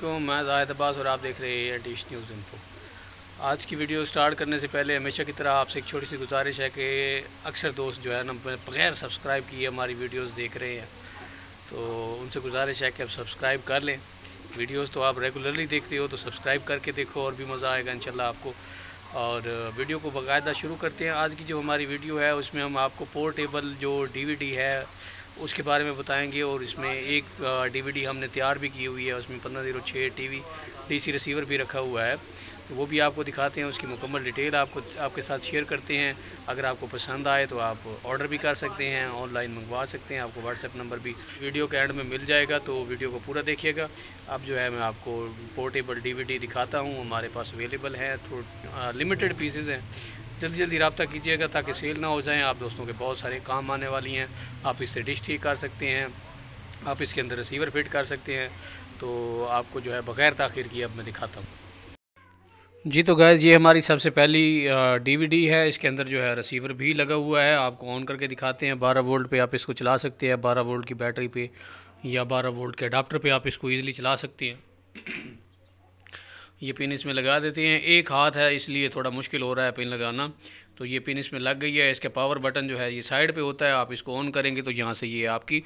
अल्लाम मैं जाहिद अब्बास और आप देख रहे हैं डिश न्यूज़ इन्फो आज की वीडियो स्टार्ट करने से पहले हमेशा की तरह आपसे एक छोटी सी गुजारिश है कि अक्सर दोस्त जो है ना बगैर सब्सक्राइब किए हमारी वीडियोस देख रहे हैं तो उनसे गुजारिश है कि आप सब्सक्राइब कर लें वीडियोस तो आप रेगुलरली देखते हो तो सब्सक्राइब करके देखो और भी मज़ा आएगा इंशाल्लाह आपको और वीडियो को बाकायदा शुरू करते हैं आज की जो हमारी वीडियो है उसमें हम आपको पोर्टेबल जो डी है उसके बारे में बताएंगे और इसमें एक डीवीडी हमने तैयार भी की हुई है उसमें पंद्रह जीरो छः टी वी डी रिसीवर भी रखा हुआ है तो वो भी आपको दिखाते हैं उसकी मुकम्मल डिटेल आपको आपके साथ शेयर करते हैं अगर आपको पसंद आए तो आप ऑर्डर भी कर सकते हैं ऑनलाइन मंगवा सकते हैं आपको व्हाट्सएप नंबर भी वीडियो के एंड में मिल जाएगा तो वीडियो को पूरा देखिएगा अब जो है मैं आपको पोर्टेबल डीवीडी दिखाता हूँ हमारे पास अवेलेबल है थोड़ा लिमिटेड पीसेज हैं जल्दी जल्दी रबता कीजिएगा ताकि सेल ना हो जाएँ आप दोस्तों के बहुत सारे काम आने वाली हैं आप इससे डिश ठीक कर सकते हैं आप इसके अंदर रिसीवर फिट कर सकते हैं तो आपको जो है बग़ैर तखिर की अब मैं दिखाता हूँ जी तो गैज़ ये हमारी सबसे पहली डीवीडी है इसके अंदर जो है रिसीवर भी लगा हुआ है आपको ऑन करके दिखाते हैं 12 वोल्ट पे आप इसको चला सकते हैं 12 वोल्ट की बैटरी पे या 12 वोल्ट के अडाप्टर पे आप इसको ईज़िली चला सकते हैं ये पिन इसमें लगा देते हैं एक हाथ है इसलिए थोड़ा मुश्किल हो रहा है पिन लगाना तो ये पिन इसमें लग गई है इसका पावर बटन जो है ये साइड पे होता है आप इसको ऑन करेंगे तो यहाँ से ये आपकी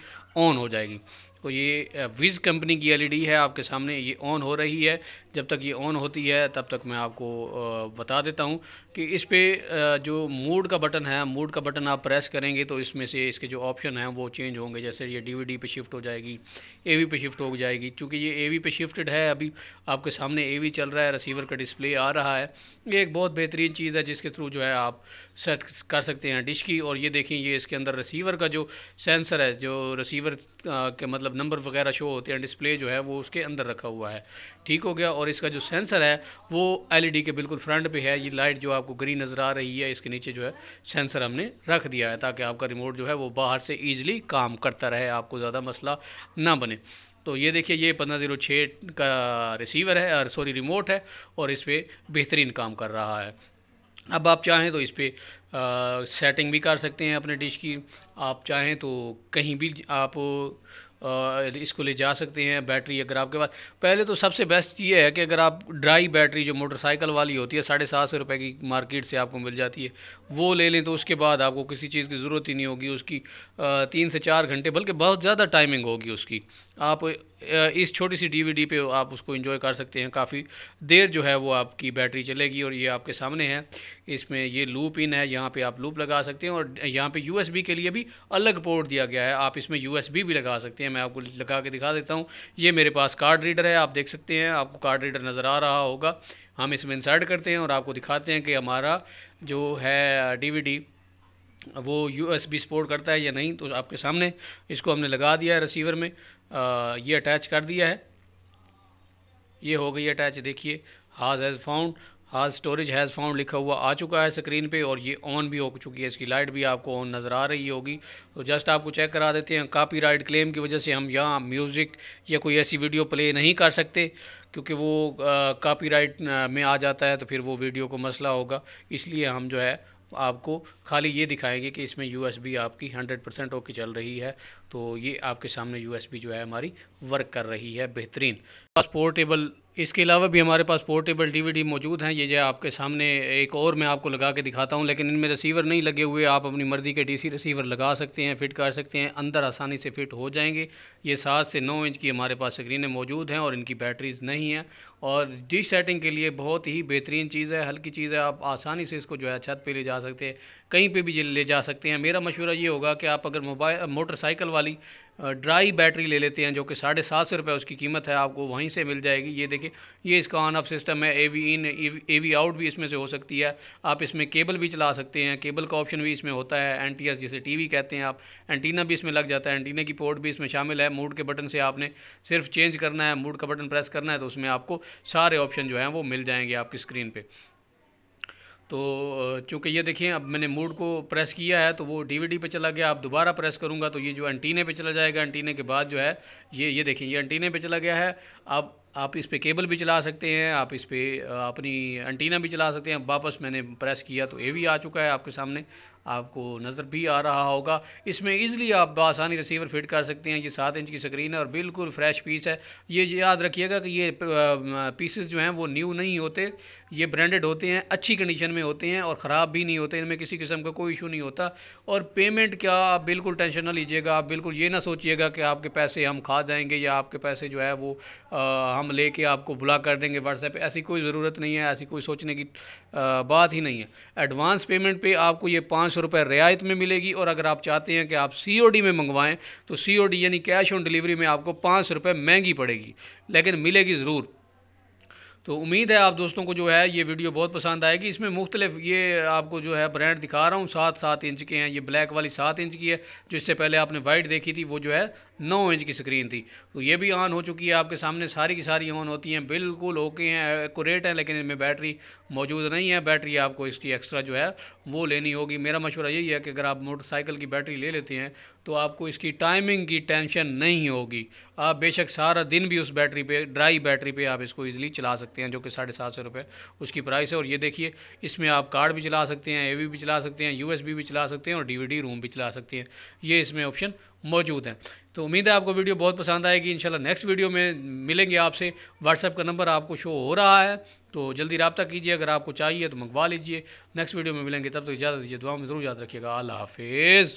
ऑन हो जाएगी तो ये विज़ कंपनी की एलईडी e है आपके सामने ये ऑन हो रही है जब तक ये ऑन होती है तब तक मैं आपको बता देता हूँ कि इस पर जो मूड का बटन है मूड का बटन आप प्रेस करेंगे तो इसमें से इसके जो ऑप्शन हैं वो चेंज होंगे जैसे ये डीवीडी पे शिफ्ट हो जाएगी एवी पे शिफ्ट हो जाएगी क्योंकि ये एवी पे शिफ्टेड है अभी आपके सामने एवी चल रहा है रिसीवर का डिस्प्ले आ रहा है ये एक बहुत बेहतरीन चीज़ है जिसके थ्रू जो है आप सेट कर सकते हैं डिश की और ये देखें ये इसके अंदर रिसीवर का जो सेंसर है जो रिसीवर के मतलब नंबर वगैरह शो होते हैं डिस्प्ले जो है वो उसके अंदर रखा हुआ है ठीक हो गया और इसका जो सेंसर है वो एलईडी के बिल्कुल फ्रंट पे है ये लाइट जो आपको ग्रीन नज़र आ रही है इसके नीचे जो है सेंसर हमने रख दिया है ताकि आपका रिमोट जो है वो बाहर से ईजिली काम करता रहे आपको ज़्यादा मसला ना बने तो ये देखिए ये पंद्रह जीरो छः का रिसीवर है और सॉरी रिमोट है और इस पर बेहतरीन काम कर रहा है अब आप चाहें तो इस पर सेटिंग भी कर सकते हैं अपने डिश की आप चाहें तो कहीं भी आप इसको ले जा सकते हैं बैटरी अगर आपके पास पहले तो सबसे बेस्ट ये है कि अगर आप ड्राई बैटरी जो मोटरसाइकिल वाली होती है साढ़े सात सौ रुपये की मार्केट से आपको मिल जाती है वो ले लें तो उसके बाद आपको किसी चीज़ की ज़रूरत ही नहीं होगी उसकी तीन से चार घंटे बल्कि बहुत ज़्यादा टाइमिंग होगी उसकी आप इस छोटी सी डी पे आप उसको इंजॉय कर सकते हैं काफ़ी देर जो है वो आपकी बैटरी चलेगी और ये आपके सामने है इसमें ये लूप इन है यहाँ पे आप लूप लगा सकते हैं और यहाँ पे यूएसबी के लिए भी अलग पोर्ट दिया गया है आप इसमें यूएसबी भी लगा सकते हैं हैं मैं आपको लगा के दिखा देता हूँ ये मेरे पास कार्ड रीडर है आप देख सकते हैं आपको कार्ड रीडर नज़र आ रहा होगा हम इसमें इंसर्ट करते हैं और आपको दिखाते हैं कि हमारा जो है डी वो यू एस बी सपोर्ट करता है या नहीं तो आपके सामने इसको हमने लगा दिया है रिसीवर में आ, ये अटैच कर दिया है ये हो गई अटैच देखिए हाज एज़ फाउंड हाँ स्टोरेज हैज़ फाउंड लिखा हुआ आ चुका है स्क्रीन पे और ये ऑन भी हो चुकी है इसकी लाइट भी आपको ऑन नज़र आ रही होगी तो जस्ट आपको चेक करा देते हैं कॉपीराइट क्लेम की वजह से हम यहाँ म्यूज़िक या कोई ऐसी वीडियो प्ले नहीं कर सकते क्योंकि वो कॉपीराइट में आ जाता है तो फिर वो वीडियो को मसला होगा इसलिए हम जो है आपको खाली ये दिखाएंगे कि इसमें यू आपकी हंड्रेड परसेंट होके चल रही है तो ये आपके सामने यू जो है हमारी वर्क कर रही है बेहतरीन पोर्टेबल इसके अलावा भी हमारे पास पोर्टेबल डीवीडी मौजूद हैं ये जो आपके सामने एक और मैं आपको लगा के दिखाता हूँ लेकिन इनमें रिसीवर नहीं लगे हुए आप अपनी मर्ज़ी के डीसी रिसीवर लगा सकते हैं फिट कर सकते हैं अंदर आसानी से फिट हो जाएंगे ये सात से नौ इंच की हमारे पास स्क्रीनें मौजूद हैं और इनकी बैटरीज नहीं हैं और डिश सेटिंग के लिए बहुत ही बेहतरीन चीज़ है हल्की चीज़ है आप आसानी से इसको जो है छत पर ले जा सकते हैं कहीं पर भी ले जा सकते हैं मेरा मशवरा ये होगा कि आप अगर मोबाइल मोटरसाइकिल वाली ड्राई बैटरी ले लेते हैं जो कि साढ़े सात सौ रुपये उसकी कीमत है आपको वहीं से मिल जाएगी ये देखिए ये इसका ऑन ऑफ सिस्टम है A V in A V out भी इसमें से हो सकती है आप इसमें केबल भी चला सकते हैं केबल का ऑप्शन भी इसमें होता है एन टी एस जिसे टी वी कहते हैं आप एंटीना भी इसमें लग जाता है एंटीना की पोर्ट भी इसमें शामिल है मूड के बटन से आपने सिर्फ चेंज करना है मूड का बटन प्रेस करना है तो उसमें आपको सारे ऑप्शन जो हैं वो मिल जाएंगे आपकी स्क्रीन पर तो चूँकि ये देखिए अब मैंने मूड को प्रेस किया है तो वो डीवीडी पे चला गया अब दोबारा प्रेस करूँगा तो ये जो एंटीने पे चला जाएगा एंटीने के बाद जो है ये ये देखिए ये एंटीने पे चला गया है अब आप इस पर केबल भी चला सकते हैं आप इस पर अपनी एंटीना भी चला सकते हैं वापस मैंने प्रेस किया तो ये भी आ चुका है आपके सामने आपको नज़र भी आ रहा होगा इसमें ईज़िली आप बसानी रिसीवर फिट कर सकते हैं ये सात इंच की स्क्रीन है और बिल्कुल फ्रेश पीस है ये याद रखिएगा कि ये पीसेस जो हैं वो न्यू नहीं होते ये ब्रांडेड होते हैं अच्छी कंडीशन में होते हैं और ख़राब भी नहीं होते इनमें किसी किस्म का कोई इशू नहीं होता और पेमेंट क्या आप बिल्कुल टेंशन ना लीजिएगा आप बिल्कुल ये ना सोचिएगा कि आपके पैसे हम खा जाएंगे या आपके पैसे जो है वो आ, हम लेके आपको बुला कर देंगे व्हाट्सएप पे ऐसी कोई ज़रूरत नहीं है ऐसी कोई सोचने की आ, बात ही नहीं है एडवांस पेमेंट पे आपको ये पाँच सौ रुपये रियायत में मिलेगी और अगर आप चाहते हैं कि आप सीओडी में मंगवाएं तो सीओडी यानी कैश ऑन डिलीवरी में आपको पाँच सौ रुपये महंगी पड़ेगी लेकिन मिलेगी ज़रूर तो उम्मीद है आप दोस्तों को जो है ये वीडियो बहुत पसंद आएगी इसमें मुख्तलिफ ये आपको जो है ब्रांड दिखा रहा हूँ सात सात इंच के हैं ये ब्लैक वाली सात इंच की है जिससे पहले आपने वाइट देखी थी वो जो है नौ इंच की स्क्रीन थी तो ये भी ऑन हो चुकी है आपके सामने सारी की सारी ऑन होती हैं बिल्कुल ओके हैं एकोरेट हैं लेकिन इनमें बैटरी मौजूद नहीं है बैटरी आपको इसकी एक्स्ट्रा जो है वो लेनी होगी मेरा मशवरा यही है कि अगर आप मोटरसाइकिल की बैटरी ले लेते हैं तो आपको इसकी टाइमिंग की टेंशन नहीं होगी आप बेशक सारा दिन भी उस बैटरी पे ड्राई बैटरी पे आप इसको ईजिली चला सकते हैं जो कि साढ़े सात सौ रुपये उसकी प्राइस है और ये देखिए इसमें आप कार्ड भी चला सकते हैं ए भी चला सकते हैं यू भी चला सकते हैं और डी रूम भी चला सकते हैं ये इसमें ऑप्शन मौजूद हैं तो उम्मीद है आपको वीडियो बहुत पसंद आएगी इनशाला नेक्स्ट वीडियो में मिलेंगे आपसे व्हाट्सएप का नंबर आपको शो हो रहा है तो जल्दी रबता कीजिए अगर आपको चाहिए तो मंगवा लीजिए नेक्स्ट वीडियो में मिलेंगे तब तक तो इजाज़त दीजिए दुआ में ज़रूर याद रखिएगा अल्लाह हाफिज़